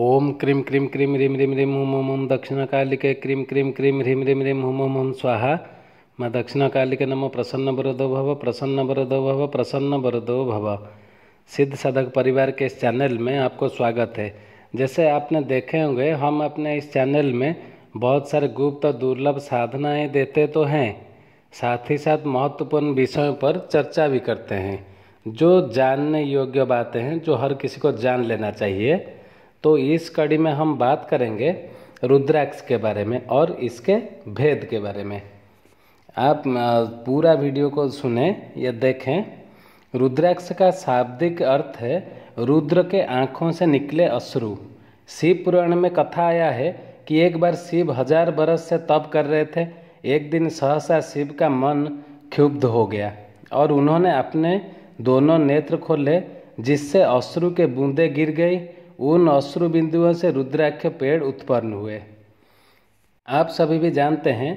ओम क्रीम क्रीम क्रीम रीम ह्रीम ह्रीम हुम हुम हुम दक्षिणकालिके क्रीम क्रीम क्रीम ह्रीम रीम रीम हुम हुम हुम स्वाहा माँ दक्षिणकालिके नमो प्रसन्न बरदो भव प्रसन्न बरदो भव प्रसन्न बरदो भव सिद्ध साधक परिवार के इस चैनल में आपको स्वागत है जैसे आपने देखे होंगे हम अपने इस चैनल में बहुत सारे गुप्त और दुर्लभ साधनाएँ देते तो हैं साथ ही साथ महत्वपूर्ण विषयों पर चर्चा भी करते हैं जो जानने योग्य बातें हैं जो हर किसी को जान लेना चाहिए तो इस कड़ी में हम बात करेंगे रुद्राक्ष के बारे में और इसके भेद के बारे में आप पूरा वीडियो को सुने या देखें रुद्राक्ष का शाब्दिक अर्थ है रुद्र के आँखों से निकले अश्रु शिव पुराण में कथा आया है कि एक बार शिव हजार बरस से तप कर रहे थे एक दिन सहसा शिव का मन क्षुब्ध हो गया और उन्होंने अपने दोनों नेत्र खोले जिससे अश्रु के बूंदे गिर गई उन अश्रु बिंदुओं से रुद्राक्ष पेड़ उत्पन्न हुए आप सभी भी जानते हैं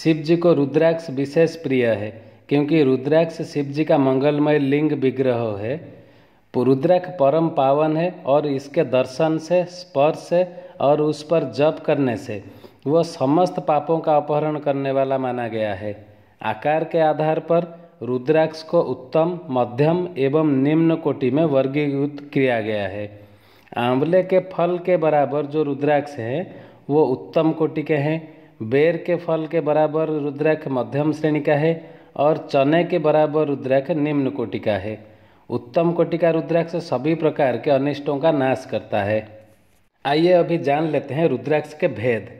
शिव जी को रुद्राक्ष विशेष प्रिय है क्योंकि रुद्राक्ष शिव जी का मंगलमय लिंग विग्रह है रुद्राक्ष परम पावन है और इसके दर्शन से स्पर्श से और उस पर जप करने से वह समस्त पापों का अपहरण करने वाला माना गया है आकार के आधार पर रुद्राक्ष को उत्तम मध्यम एवं निम्न कोटि में वर्गीकृत किया गया है आंवले के फल के बराबर जो रुद्राक्ष है वो उत्तम कोटि के हैं बेर के फल के बराबर रुद्राक्ष मध्यम श्रेणी का है और चने के बराबर रुद्राक्ष निम्न कोटि का है उत्तम कोटि का रुद्राक्ष सभी प्रकार के अनिष्टों का नाश करता है आइए अभी जान लेते हैं रुद्राक्ष के भेद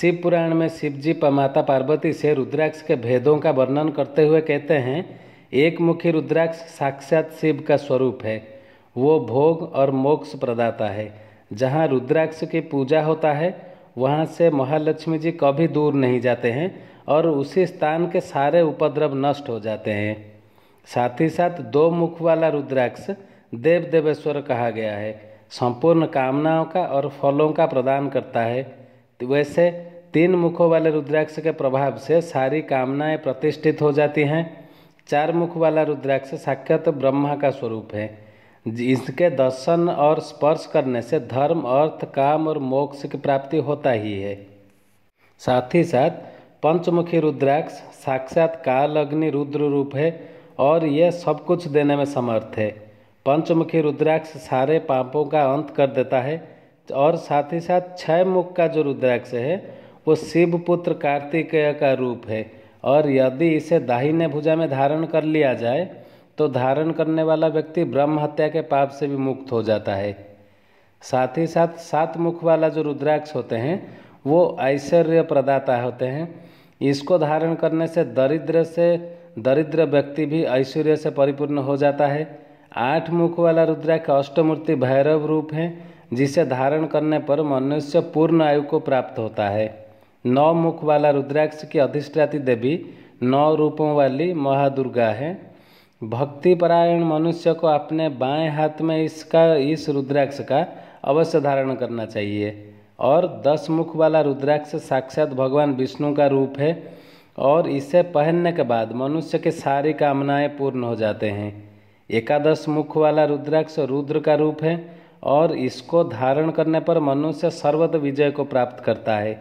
शिव पुराण में शिव जी माता पार्वती से रुद्राक्ष के भेदों का वर्णन करते हुए कहते हैं एक मुखी रुद्राक्ष साक्षात शिव का स्वरूप है वो भोग और मोक्ष प्रदाता है जहाँ रुद्राक्ष की पूजा होता है वहाँ से महालक्ष्मी जी कभी दूर नहीं जाते हैं और उसी स्थान के सारे उपद्रव नष्ट हो जाते हैं साथ ही साथ दो मुख वाला रुद्राक्ष देव देवेश्वर कहा गया है संपूर्ण कामनाओं का और फलों का प्रदान करता है वैसे तीन मुखों वाले रुद्राक्ष के प्रभाव से सारी कामनाएं प्रतिष्ठित हो जाती हैं चार मुख वाला रुद्राक्ष साक्षात ब्रह्मा का स्वरूप है इसके दर्शन और स्पर्श करने से धर्म अर्थ काम और मोक्ष की प्राप्ति होता ही है साथ ही साथ पंचमुखी रुद्राक्ष साक्षात काल अग्नि रुद्र रूप है और यह सब कुछ देने में समर्थ है पंचमुखी रुद्राक्ष सारे पापों का अंत कर देता है और साथ ही साथ छह मुख का जो रुद्राक्ष है वो शिव पुत्र कार्तिकेय का रूप है और यदि इसे दाहिने भुजा में धारण कर लिया जाए तो धारण करने वाला व्यक्ति ब्रह्म हत्या के पाप से भी मुक्त हो जाता है साथ ही साथ सात मुख वाला जो रुद्राक्ष होते हैं वो ऐश्वर्य प्रदाता होते हैं इसको धारण करने से दरिद्र से दरिद्र व्यक्ति भी ऐश्वर्य से परिपूर्ण हो जाता है आठ मुख वाला रुद्राक्ष अष्टमूर्ति भैरव रूप है जिसे धारण करने पर मनुष्य पूर्ण आयु को प्राप्त होता है नौ मुख वाला रुद्राक्ष की अधिष्ठाती देवी नौ रूपों वाली महादुर्गा है भक्तिपरायण मनुष्य को अपने बाएं हाथ में इसका इस रुद्राक्ष का अवश्य धारण करना चाहिए और दस मुख वाला रुद्राक्ष साक्षात भगवान विष्णु का रूप है और इसे पहनने के बाद मनुष्य के सारी कामनाएं पूर्ण हो जाते हैं एकादश मुख वाला रुद्राक्ष रुद्र का रूप है और इसको धारण करने पर मनुष्य सर्वत विजय को प्राप्त करता है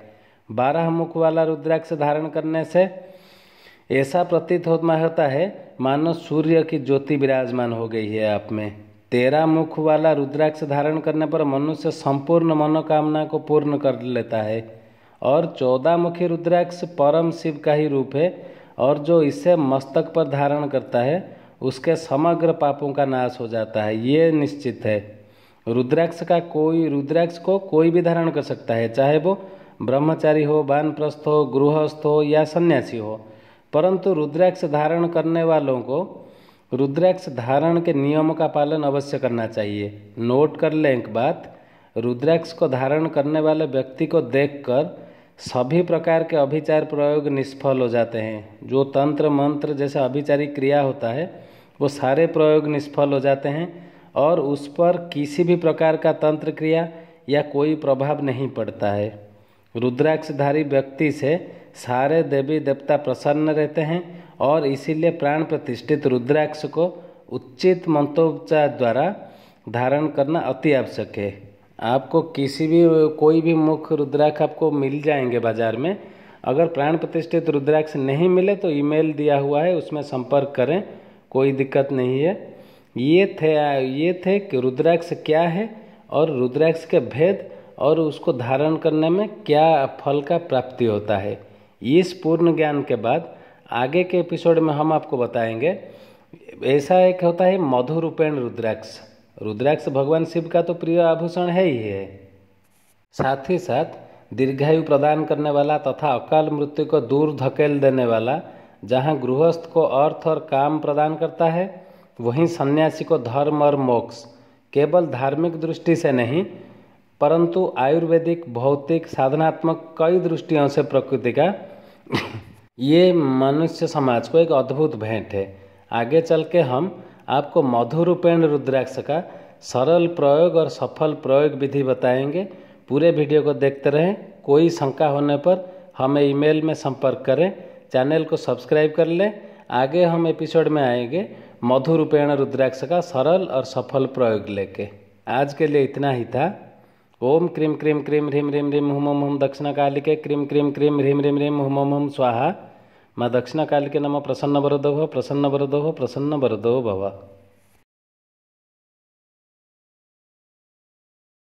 बारह मुख वाला रुद्राक्ष धारण करने से ऐसा प्रतीत होता होता है मानो सूर्य की ज्योति विराजमान हो गई है आप में तेरा मुख वाला रुद्राक्ष धारण करने पर मनुष्य संपूर्ण मनोकामना को पूर्ण कर लेता है और चौदह मुखी रुद्राक्ष परम शिव का ही रूप है और जो इसे मस्तक पर धारण करता है उसके समग्र पापों का नाश हो जाता है ये निश्चित है रुद्राक्ष का कोई रुद्राक्ष को कोई भी धारण कर सकता है चाहे वो ब्रह्मचारी हो वानप्रस्थ हो गृहस्थ हो या सन्यासी हो परंतु रुद्राक्ष धारण करने वालों को रुद्राक्ष धारण के नियम का पालन अवश्य करना चाहिए नोट कर लें एक बात रुद्राक्ष को धारण करने वाले व्यक्ति को देखकर सभी प्रकार के अभिचार प्रयोग निष्फल हो जाते हैं जो तंत्र मंत्र जैसे अभिचारी क्रिया होता है वो सारे प्रयोग निष्फल हो जाते हैं और उस पर किसी भी प्रकार का तंत्र क्रिया या कोई प्रभाव नहीं पड़ता है रुद्राक्षधारी व्यक्ति से सारे देवी देवता प्रसन्न रहते हैं और इसीलिए प्राण प्रतिष्ठित रुद्राक्ष को उचित मंत्रोपचार द्वारा धारण करना अति आवश्यक है आपको किसी भी कोई भी मुख्य रुद्राक्ष आपको मिल जाएंगे बाजार में अगर प्राण प्रतिष्ठित रुद्राक्ष नहीं मिले तो ईमेल दिया हुआ है उसमें संपर्क करें कोई दिक्कत नहीं है ये थे ये थे कि रुद्राक्ष क्या है और रुद्राक्ष के भेद और उसको धारण करने में क्या फल का प्राप्ति होता है इस पूर्ण ज्ञान के बाद आगे के एपिसोड में हम आपको बताएंगे ऐसा एक होता है मधुरूपेण रुद्राक्ष रुद्राक्ष भगवान शिव का तो प्रिय आभूषण है ही है साथ ही साथ दीर्घायु प्रदान करने वाला तथा अकाल मृत्यु को दूर धकेल देने वाला जहाँ गृहस्थ को अर्थ और काम प्रदान करता है वहीं सन्यासी को धर्म और मोक्ष केवल धार्मिक दृष्टि से नहीं परंतु आयुर्वेदिक भौतिक साधनात्मक कई दृष्टियों से प्रकृति का ये मनुष्य समाज को एक अद्भुत भेंट है आगे चल के हम आपको मधुरूपेण रुद्राक्ष का सरल प्रयोग और सफल प्रयोग विधि बताएंगे पूरे वीडियो को देखते रहें कोई शंका होने पर हमें ईमेल में संपर्क करें चैनल को सब्सक्राइब कर लें आगे हम एपिसोड में आएंगे मधुरूपेण रुद्राक्ष का सरल और सफल प्रयोग लेके आज के लिए इतना ही था ओम क्रीम क्रीम क्रीम ह्रीम ह्रीम ह्रीम हुम ओम हम दक्षिणा कालिके क्रीम क्रीम क्रीम ह्रीम ह्रीम ह्रीम हुम ओम हम स्वाहा माँ दक्षिणा कालिके नम प्रसन्न वरदो प्रसन्न वरदो प्रसन्न वरदो भव